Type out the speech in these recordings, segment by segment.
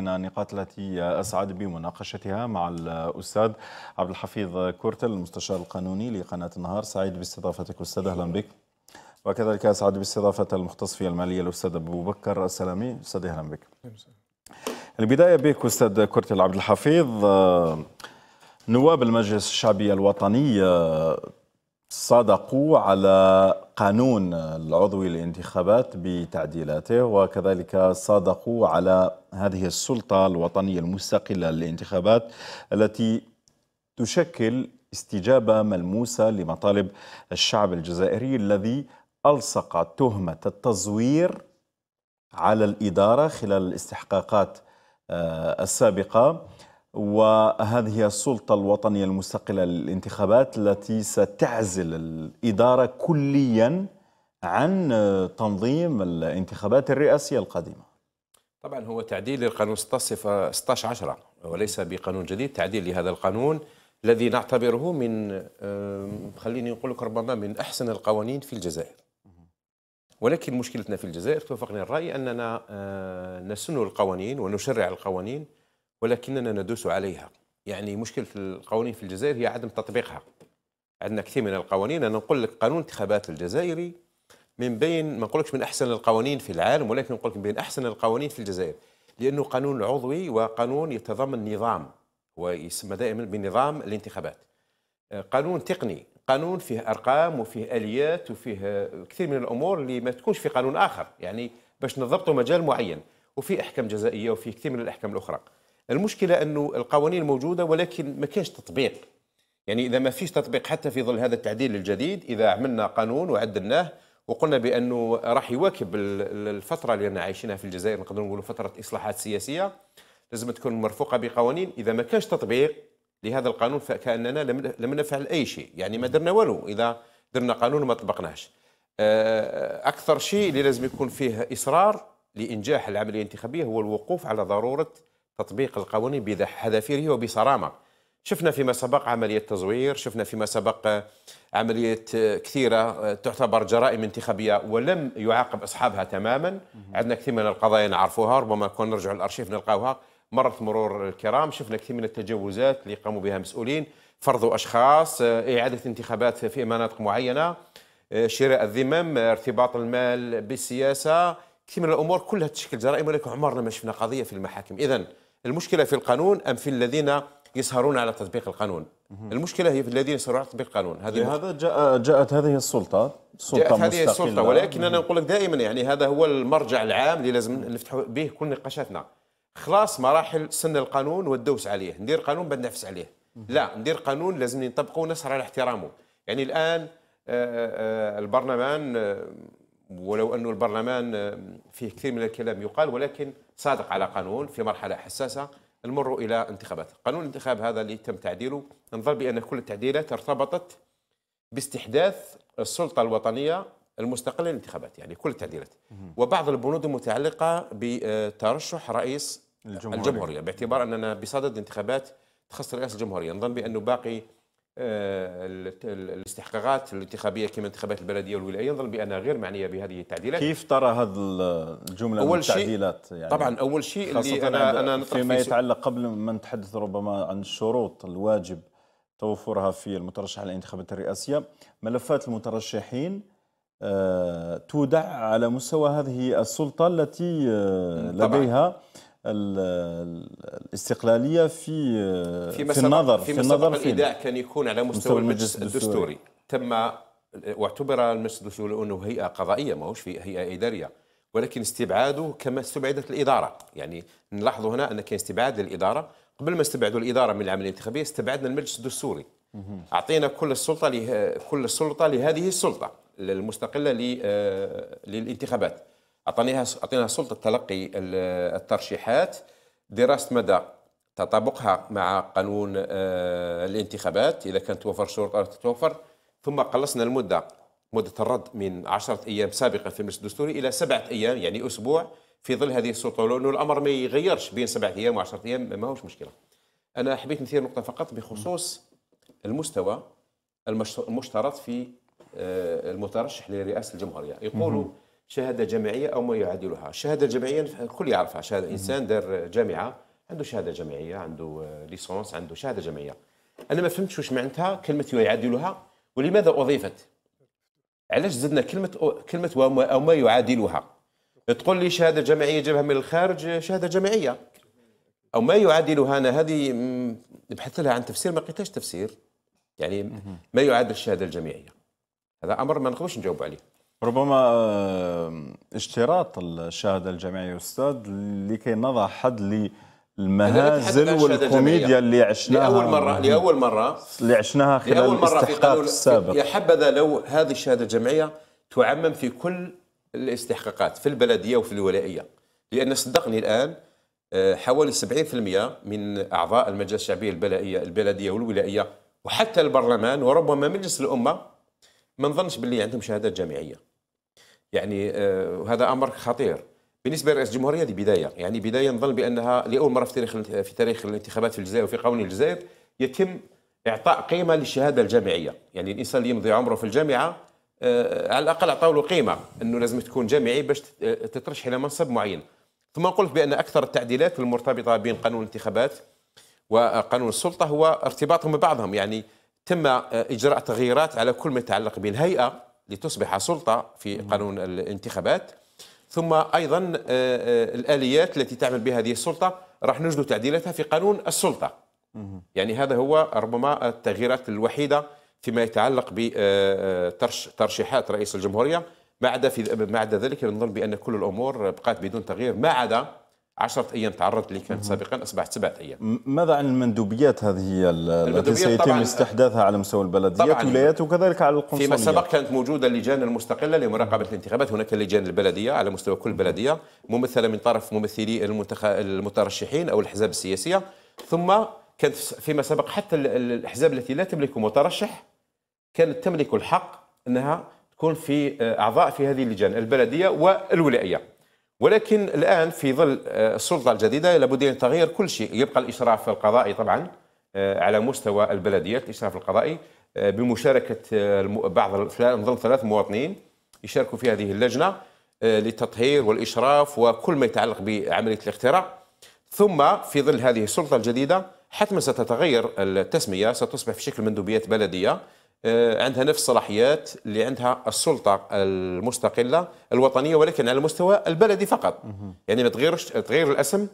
من النقاط التي أسعد بمناقشتها مع الأستاذ عبد الحفيظ كورتل المستشار القانوني لقناة النهار سعيد باستضافتك أستاذ أهلا بك وكذلك أسعد باستضافة المختص في المالية الأستاذ أبو بكر السلامي أستاذ أهلا بك البداية بك أستاذ كورتل عبد الحفيظ نواب المجلس الشعبي الوطني آه، صادقوا على قانون العضوي للانتخابات بتعديلاته وكذلك صادقوا على هذه السلطة الوطنية المستقلة للانتخابات التي تشكل استجابة ملموسة لمطالب الشعب الجزائري الذي ألصق تهمة التزوير على الإدارة خلال الاستحقاقات آه، السابقة وهذه السلطة الوطنية المستقلة للانتخابات التي ستعزل الإدارة كليا عن تنظيم الانتخابات الرئاسية القادمة طبعا هو تعديل للقانون 16 16 10 وليس بقانون جديد تعديل لهذا القانون الذي نعتبره من خليني نقول لك ربما من احسن القوانين في الجزائر ولكن مشكلتنا في الجزائر توافقني الراي اننا آه، نسن القوانين ونشرع القوانين ولكننا ندوس عليها يعني مشكلة القوانين في الجزائر هي عدم تطبيقها عندنا كثير من القوانين أنا نقول لك قانون الانتخابات الجزائري من بين ما نقولكش من أحسن القوانين في العالم ولكن نقول لك من بين أحسن القوانين في الجزائر لأنه قانون عضوي وقانون يتضمن نظام ويسمى دائما بنظام الانتخابات آه، قانون تقني قانون فيه أرقام وفيه آليات وفيه كثير من الأمور اللي ما تكونش في قانون آخر يعني باش نضبطوا مجال معين وفي أحكام جزائية وفي كثير من الأحكام الأخرى المشكله انه القوانين موجوده ولكن ما كانش تطبيق يعني اذا ما فيش تطبيق حتى في ظل هذا التعديل الجديد اذا عملنا قانون وعدلناه وقلنا بانه راح يواكب الفتره اللي رانا عايشينها في الجزائر نقدر نقولوا فتره اصلاحات سياسيه لازم تكون مرفوقه بقوانين اذا ما كانش تطبيق لهذا القانون فكاننا لم نفعل اي شيء يعني ما درنا والو اذا درنا قانون وما طبقناش آه، اكثر شيء اللي لازم يكون فيه اصرار لانجاح العمليه الانتخابيه هو الوقوف على ضروره تطبيق القوانين بحذافيره وبصرامه شفنا فيما سبق عملية تزوير شفنا فيما سبق عملية كثيرة تعتبر جرائم انتخابية ولم يعاقب أصحابها تماما عندنا كثير من القضايا نعرفوها ربما كون نرجع للأرشيف نلقاوها مرت مرور الكرام شفنا كثير من التجاوزات اللي قاموا بها مسؤولين فرضوا أشخاص إعادة انتخابات في مناطق معينة شراء الذمم ارتباط المال بالسياسة كثير من الأمور كلها تشكل جرائم ولكن عمرنا ما شفنا قضية في المحاكم إذا المشكله في القانون ام في الذين يسهرون على تطبيق القانون المشكله هي في الذين يسهرون على تطبيق القانون هذه لهذا جاء جاءت هذه السلطه سلطه جاءت هذه السلطه ولكن انا نقول لك دائما يعني هذا هو المرجع العام اللي لازم نفتح به كل نقاشاتنا خلاص مراحل سن القانون والدوس عليه ندير قانون بعد نفس عليه لا ندير قانون لازم نطبقه ونسهر على احترامه يعني الان آه، آه، آه، البرلمان ولو أن البرلمان آه، فيه كثير من الكلام يقال ولكن صادق على قانون في مرحلة حساسة نمر إلى انتخابات قانون الانتخاب هذا اللي تم تعديله نظر بأن كل التعديلات ارتبطت باستحداث السلطة الوطنية المستقلة للانتخابات يعني كل التعديلات وبعض البنود المتعلقة بترشح رئيس الجمهورية, الجمهورية باعتبار أننا بصدد انتخابات تخص رئاسة الجمهورية نظن بأنه باقي آه، الاستحقاقات الانتخابيه كما انتخابات البلديه والولايه نظن بانها غير معنيه بهذه التعديلات كيف ترى هذه الجمله أول من التعديلات يعني طبعا اول شيء اللي انا انا فيما في يتعلق قبل ما نتحدث ربما عن الشروط الواجب توفرها في المترشح للانتخابات الرئاسيه ملفات المترشحين آه، تودع على مستوى هذه السلطه التي آه، لديها طبعاً. الاستقلاليه في في, في النظر في, في النظر في الاذاع كان يكون على مستوى, مستوى المجلس الدستوري تم واعتبر المجلس الدستوري انه هيئه قضائيه ماهوش في هيئه اداريه ولكن استبعاده كما استبعدت الاداره يعني نلاحظ هنا ان كان استبعاد للاداره قبل ما استبعدوا الاداره من العمليه الانتخابيه استبعدنا المجلس الدستوري اعطينا كل السلطه كل السلطه لهذه السلطه المستقله آه، للانتخابات اعطيناها اعطيناها سلطه تلقي الترشيحات دراسه مدى تطابقها مع قانون آه، الانتخابات اذا كانت توفر شروط او تتوفر ثم قلصنا المده مده الرد من 10 ايام سابقا في المجلس الدستوري الى سبعه ايام يعني اسبوع في ظل هذه السلطه لانه الامر ما يغيرش بين سبعه ايام و10 ايام ما هوش مشكله. انا حبيت نثير نقطه فقط بخصوص المستوى المشترط في آه، المترشح لرئاسه الجمهوريه يقولوا شهاده جامعيه او ما يعادلها الشهاده الجامعيه الكل يعرفها شهاده انسان دار جامعه عنده شهاده جامعيه عنده ليسونس آه، عنده شهاده جامعيه انا ما فهمتش واش معناتها كلمه يعادلها ولماذا اضيفت علاش زدنا كلمه كلمه او ما يعادلها تقول لي شهاده جامعيه جابها من الخارج شهاده جامعيه او ما يعادلها انا هذه بحثت لها عن تفسير ما لقيتهاش تفسير يعني ما يعادل الشهاده الجامعيه هذا امر ما نقدرش نجاوب عليه ربما آه، اشتراط الشهاده الجامعيه استاذ لكي نضع حد للمهازل والكوميديا اللي عشناها لاول مره لاول مره اللي عشناها خلال لأول مرة في السابق يا حبذا لو هذه الشهاده الجامعيه تعمم في كل الاستحقاقات في البلديه وفي الولائيه لان صدقني الان آه، حوالي 70% من اعضاء المجلس الشعبي البلديه البلديه والولائيه وحتى البرلمان وربما مجلس الامه ما نظنش باللي عندهم شهادات جامعيه يعني وهذا آه، امر خطير بالنسبه لرئيس الجمهوريه هذه بدايه يعني بدايه نظن بانها لاول مره في تاريخ في تاريخ الانتخابات في الجزائر وفي قوانين الجزائر يتم اعطاء قيمه للشهاده الجامعيه يعني الانسان اللي يمضي عمره في الجامعه آه، على الاقل اعطوا له قيمه انه لازم تكون جامعي باش تترشح آه، الى منصب معين ثم قلت بان اكثر التعديلات المرتبطه بين قانون الانتخابات وقانون السلطه هو ارتباطهم ببعضهم يعني تم اجراء تغييرات على كل ما يتعلق بالهيئه لتصبح سلطة في نعم. قانون الانتخابات ثم أيضا آه، آه، الآليات التي تعمل بها هذه السلطة راح نجد تعديلاتها في قانون السلطة يعني هذا هو ربما التغييرات الوحيدة فيما يتعلق بترشيحات آه، رئيس الجمهورية ما عدا في ما عدا ذلك نظن بان كل الامور بقات بدون تغيير ما عدا عشرة أيام تعرضت لي كانت سابقا أصبحت سبعة أيام ماذا عن المندوبيات هذه التي سيتم استحداثها على مستوى البلديات والولايات وكذلك على القنصلية فيما سبق كانت موجودة اللجان المستقلة لمراقبة الانتخابات هناك اللجان البلدية على مستوى كل بلدية ممثلة من طرف ممثلي المنتخ... المترشحين أو الأحزاب السياسية ثم كانت فيما سبق حتى الأحزاب التي لا تملك مترشح كانت تملك الحق أنها تكون في آه، أعضاء في هذه اللجان البلدية والولائية ولكن الان في ظل آه، السلطه الجديده لابد ان تغير كل شيء يبقى الاشراف القضائي طبعا آه، على مستوى البلديات الاشراف القضائي آه، بمشاركه بعض نظن ثلاث مواطنين يشاركوا في هذه اللجنه للتطهير والاشراف وكل ما يتعلق بعمليه الاختراع ثم في ظل هذه السلطه الجديده حتما ستتغير التسميه ستصبح في شكل مندوبيات بلديه آه، عندها نفس الصلاحيات اللي عندها السلطه المستقله الوطنيه ولكن على المستوى البلدي فقط يعني ما تغيرش تغير الاسم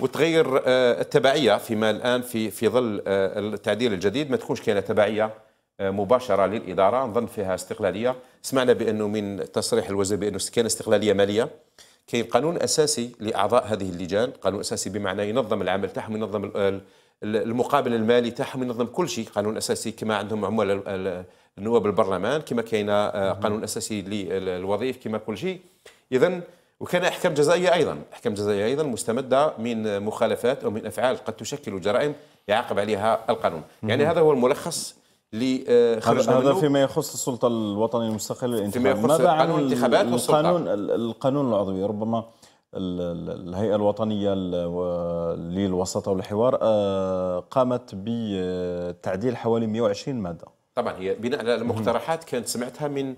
وتغير آه، التبعيه فيما الان في في ظل آه، التعديل الجديد ما تكونش كاينه تبعيه مباشره للاداره نظن فيها استقلاليه سمعنا بانه من تصريح الوزير بانه كان استقلاليه ماليه كاين قانون اساسي لاعضاء هذه اللجان قانون اساسي بمعنى ينظم العمل تاعهم ينظم المقابل المالي تاعهم ينظم كل شيء قانون اساسي كما عندهم عمال النواب البرلمان كما كاين آه، قانون اساسي للوظيف كما كل شيء اذا وكان احكام جزائيه ايضا احكام جزائيه ايضا مستمده من مخالفات او من افعال قد تشكل جرائم يعاقب عليها القانون يعني هذا هو الملخص آه، هذا منه. فيما يخص السلطه الوطنيه المستقله للانتخابات فيما يخص قانون الانتخابات والسلطه القانون القانون العضوي ربما الهيئة الوطنية للوساطة والحوار آه، قامت بتعديل حوالي 120 مادة طبعا هي بناء على المقترحات كانت سمعتها من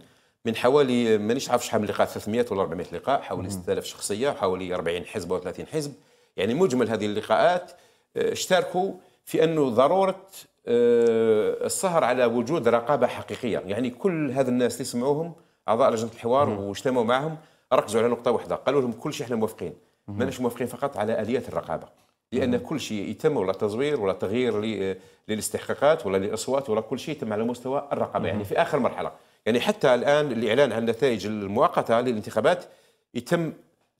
من حوالي مانيش عارف شحال من لقاء 300 ولا 400 لقاء حوالي 6000 شخصية وحوالي 40 حزب و 30 حزب يعني مجمل هذه اللقاءات آه، اشتركوا في أنه ضرورة آه، السهر على وجود رقابة حقيقية يعني كل هذا الناس اللي سمعوهم أعضاء لجنة الحوار واجتمعوا معهم ركزوا على نقطه واحده قالوا لهم كل شيء احنا موافقين ماناش موافقين فقط على اليات الرقابه لان كل شيء يتم ولا تزوير ولا تغيير للاستحقاقات ولا للاصوات ولا كل شيء يتم على مستوى الرقابه يعني في اخر مرحله يعني حتى الان الاعلان عن النتائج المؤقته للانتخابات يتم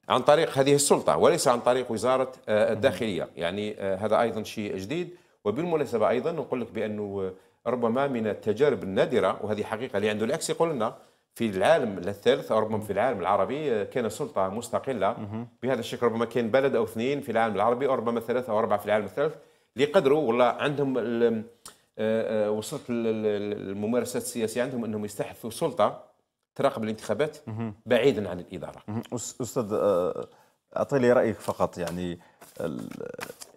عن طريق هذه السلطه وليس عن طريق وزاره آه، الداخليه يعني آه، هذا ايضا شيء جديد وبالمناسبه ايضا نقول لك بانه ربما من التجارب النادره وهذه حقيقه اللي عنده العكس يقول لنا في العالم الثالث او ربما في العالم العربي آه، كان سلطه مستقله بهذا الشكل ربما كان بلد او اثنين في العالم العربي او ربما ثلاثه او اربعه في العالم الثالث اللي قدروا والله عندهم آه، آه، وسط الممارسات السياسيه عندهم انهم يستحثوا سلطه تراقب الانتخابات بعيدا عن الاداره. استاذ اعطيني رايك فقط يعني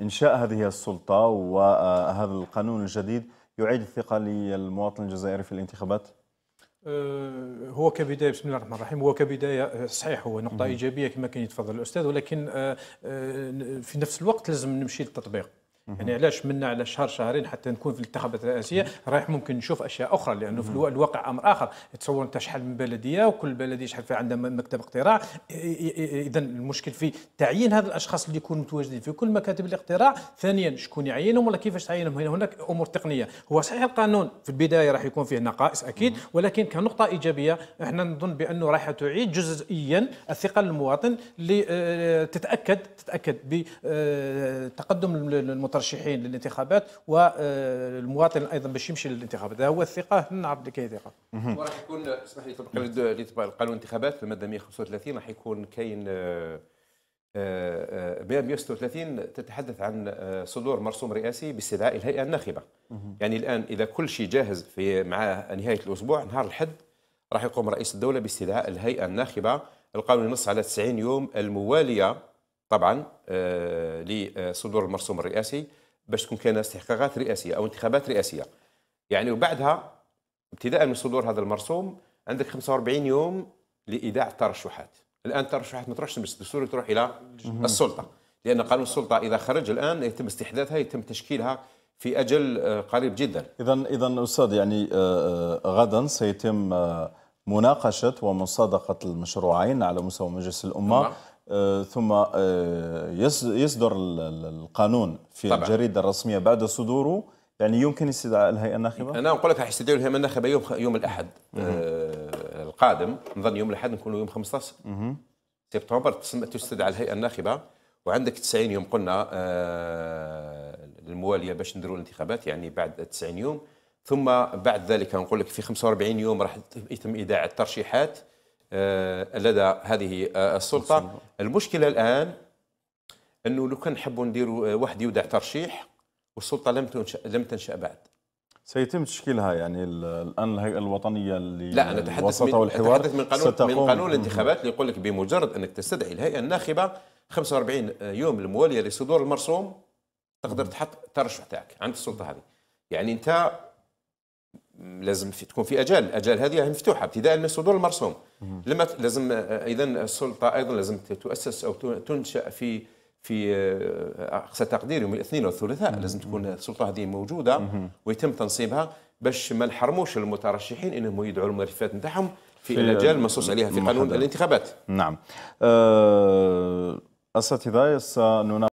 انشاء هذه السلطه وهذا القانون الجديد يعيد الثقه للمواطن الجزائري في الانتخابات؟ آه، هو كبدايه بسم الله الرحمن الرحيم هو كبدايه آه، صحيح هو نقطه ايجابيه كما كان يتفضل الاستاذ ولكن آه، في نفس الوقت لازم نمشي للتطبيق يعني علاش منا على شهر شهرين حتى نكون في الانتخابات الرئاسيه رايح ممكن نشوف اشياء اخرى لانه في الواقع امر اخر تصور انت شحال من بلديه وكل بلديه شحال في عندها مكتب اقتراع اذا المشكل في تعيين هذا الاشخاص اللي يكونوا متواجدين في كل مكاتب الاقتراع ثانيا شكون يعينهم ولا كيفاش تعينهم هنا هناك امور تقنيه هو صحيح القانون في البدايه راح يكون فيه نقائص اكيد ولكن كنقطه ايجابيه احنا نظن بانه راح تعيد جزئيا الثقه للمواطن لتتاكد آه، تتاكد تتاكد بتقدم آه، المتطلبات المترشحين للانتخابات والمواطن ايضا باش يمشي للانتخابات هذا هو الثقه نعرف لكي كاين ثقه وراح يكون اسمح لي طبق اللي القانون الانتخابات الماده 135 راح يكون كاين 136 آه، آه، آه، تتحدث عن صدور مرسوم رئاسي باستدعاء الهيئه الناخبه يعني الان اذا كل شيء جاهز في مع نهايه الاسبوع نهار الحد راح يقوم رئيس الدوله باستدعاء الهيئه الناخبه القانون ينص على 90 يوم المواليه طبعا آه، لصدور المرسوم الرئاسي باش تكون كاينه استحقاقات رئاسيه او انتخابات رئاسيه يعني وبعدها ابتداء من صدور هذا المرسوم عندك 45 يوم لايداع الترشحات الان الترشحات ما تروحش لمجلس الدستور تروح الى السلطه لان قانون السلطه اذا خرج الان يتم استحداثها يتم تشكيلها في اجل آه، قريب جدا اذا اذا استاذ يعني آه، غدا سيتم مناقشه ومصادقه المشروعين على مستوى مجلس الامه آه، ثم آه، يصدر القانون في طبعا. الجريدة الرسمية بعد صدوره يعني يمكن استدعاء الهيئة الناخبة؟ أنا نقول لك راح يستدعوا الهيئة الناخبة يوم يوم الأحد آه القادم نظن يوم الأحد نكون يوم 15 مه. سبتمبر تستدعى الهيئة الناخبة وعندك 90 يوم قلنا الموالية آه، باش نديروا الانتخابات يعني بعد 90 يوم ثم بعد ذلك نقول لك في 45 يوم راح يتم إيداع الترشيحات آه، لدى هذه آه، السلطه المشكله الان انه لو كان نحبوا نديروا آه، واحد يودع ترشيح والسلطه لم تنشأ لم تنشا بعد سيتم تشكيلها يعني الان الهيئه الوطنيه اللي لا انا اتحدث من, أتحدث من قانون ستقوم. من قانون الانتخابات اللي يقول لك بمجرد انك تستدعي الهيئه الناخبه 45 يوم المواليه لصدور المرسوم تقدر تحط الترشح تاعك عند السلطه هذه يعني انت لازم في تكون في اجال، الاجال هذه هي مفتوحه ابتداء من صدور المرسوم. لما لازم آه، اذا السلطه ايضا لازم تؤسس او تنشا في في آه، اقصى تقدير يوم الاثنين والثلاثاء لازم تكون السلطه هذه موجوده ويتم تنصيبها باش ما نحرموش المترشحين انهم يدعوا الملفات نتاعهم في, في الاجال المنصوص عليها في قانون الانتخابات. نعم. أه... أساتذة سنناقش